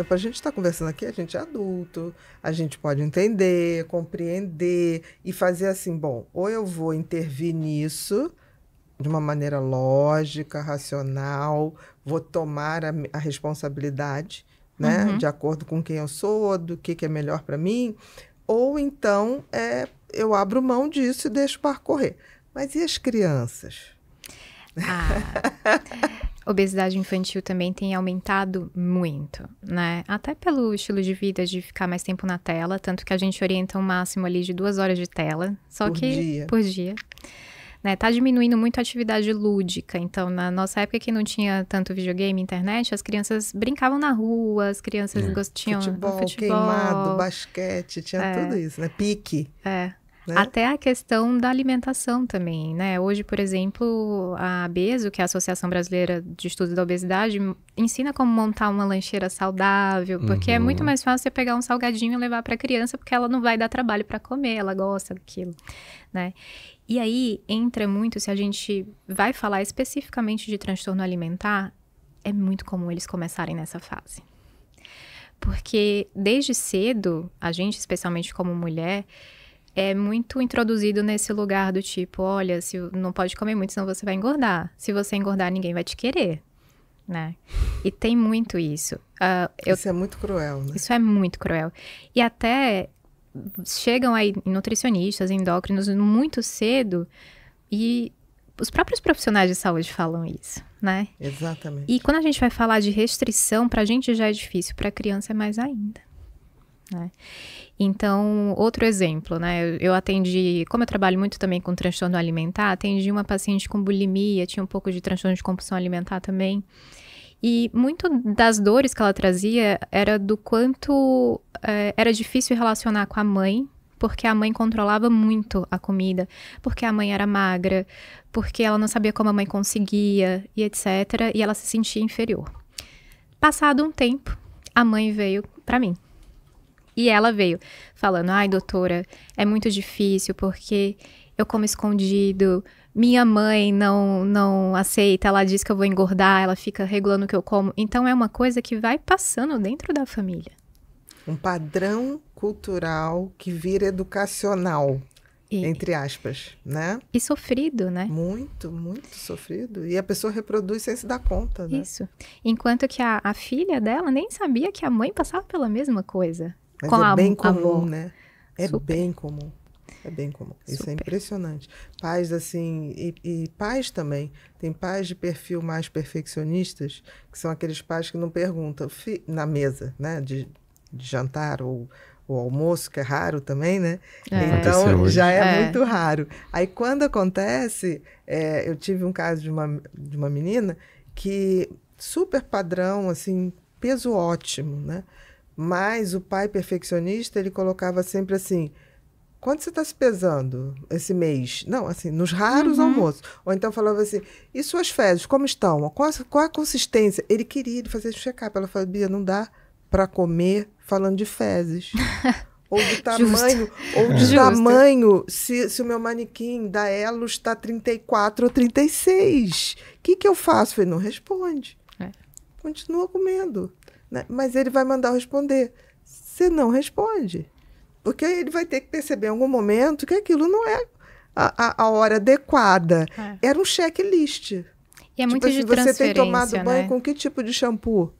exemplo, a gente está conversando aqui, a gente é adulto, a gente pode entender, compreender e fazer assim: bom, ou eu vou intervir nisso de uma maneira lógica, racional, vou tomar a, a responsabilidade, né, uhum. de acordo com quem eu sou, do que, que é melhor para mim, ou então é, eu abro mão disso e deixo o barco correr. Mas e as crianças? Ah. obesidade infantil também tem aumentado muito, né? Até pelo estilo de vida de ficar mais tempo na tela, tanto que a gente orienta um máximo ali de duas horas de tela, só por que dia. por dia. Né, tá diminuindo muito a atividade lúdica. Então, na nossa época que não tinha tanto videogame, internet, as crianças brincavam na rua, as crianças é. de futebol, futebol, queimado, basquete, tinha é. tudo isso, né? Pique. É. Né? Até a questão da alimentação também, né? Hoje, por exemplo, a ABESO, que é a Associação Brasileira de Estudo da Obesidade, ensina como montar uma lancheira saudável, porque uhum. é muito uhum. mais fácil você pegar um salgadinho e levar para a criança, porque ela não vai dar trabalho para comer, ela gosta daquilo, né? E aí entra muito se a gente vai falar especificamente de transtorno alimentar, é muito comum eles começarem nessa fase porque desde cedo, a gente, especialmente como mulher, é muito introduzido nesse lugar do tipo, olha, se não pode comer muito, senão você vai engordar. Se você engordar, ninguém vai te querer, né? E tem muito isso. Uh, eu... Isso é muito cruel, né? Isso é muito cruel. E até chegam aí nutricionistas, endócrinos, muito cedo e os próprios profissionais de saúde falam isso, né? Exatamente. E quando a gente vai falar de restrição, para a gente já é difícil, para a criança é mais ainda. Né? Então, outro exemplo, né? Eu atendi, como eu trabalho muito também com transtorno alimentar, atendi uma paciente com bulimia, tinha um pouco de transtorno de compulsão alimentar também. E muito das dores que ela trazia era do quanto é, era difícil relacionar com a mãe, porque a mãe controlava muito a comida, porque a mãe era magra, porque ela não sabia como a mãe conseguia e etc. E ela se sentia inferior. Passado um tempo, a mãe veio para mim e ela veio falando: ai, doutora, é muito difícil porque eu como escondido. Minha mãe não, não aceita, ela diz que eu vou engordar, ela fica regulando o que eu como. Então é uma coisa que vai passando dentro da família. Um padrão cultural que vira educacional. E, entre aspas, né? E sofrido, né? Muito, muito sofrido. E a pessoa reproduz sem se dar conta, né? Isso. Enquanto que a, a filha dela nem sabia que a mãe passava pela mesma coisa. Mas com é a, bem comum, né? É Super. bem comum. É bem comum. Super. Isso é impressionante. Pais, assim, e, e, pais também. Tem pais de perfil mais perfeccionistas, que são aqueles pais que não perguntam na mesa, né? De, de jantar ou, o almoço, que é raro também, né? É. Então, já é, é, muito raro. Aí, quando acontece, é, eu tive um caso de uma, de uma menina que super padrão, assim, peso ótimo, né? Mas o pai perfeccionista, ele colocava sempre assim: quanto você está se pesando esse mês? Não, assim, nos raros uhum. almoços. Ou então falava assim, e suas fezes, como estão? Qual, qual a consistência? Ele queria ele fazer check-up. Ela falou, Bia, não dá para comer falando de fezes. ou de tamanho, ou de Justo. tamanho, se, se o meu manequim da Elo está 34 ou 36. O que, que eu faço? Ele não responde. É. Continua comendo. Né? Mas ele vai mandar eu responder. Você não responde. Porque ele vai ter que perceber em algum momento que aquilo não é a, a hora adequada. É. Era um checklist. E é tipo muito assim, de Você tem tomado né? banho com que tipo de shampoo?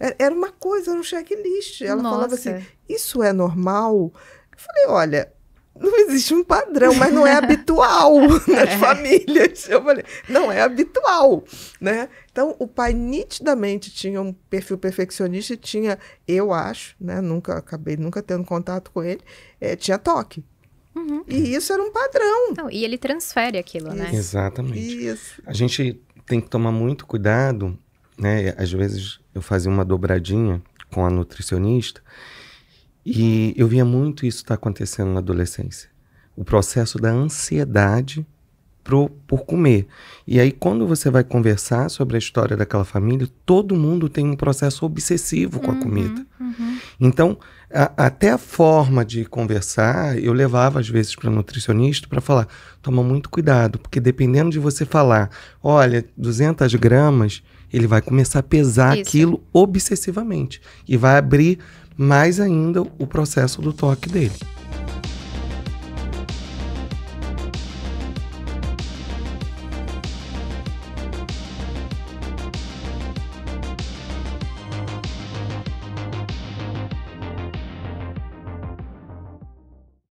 É, era uma coisa, era um checklist. Ela Nossa. falava assim: Isso é normal? Eu falei: Olha, não existe um padrão, mas não é habitual nas é. famílias. Eu falei, não é habitual, né? Então, o pai nitidamente tinha um perfil perfeccionista e tinha, eu acho, né? Nunca acabei nunca tendo contato com ele, é, tinha toque. Uhum. E isso era um padrão. Não, e ele transfere aquilo, né? isso. né? Exatamente. Isso. A gente tem que tomar muito cuidado, né? Às vezes eu fazia uma dobradinha com a nutricionista e eu via muito isso estar tá acontecendo na adolescência. O processo da ansiedade pro, por comer. E aí, quando você vai conversar sobre a história daquela família, todo mundo tem um processo obsessivo com uhum, a comida. Uhum. Então, a, até a forma de conversar, eu levava às vezes para nutricionista para falar: toma muito cuidado, porque dependendo de você falar, olha, 200 gramas, ele vai começar a pesar Isso. aquilo obsessivamente e vai abrir mais ainda o processo do toque dele.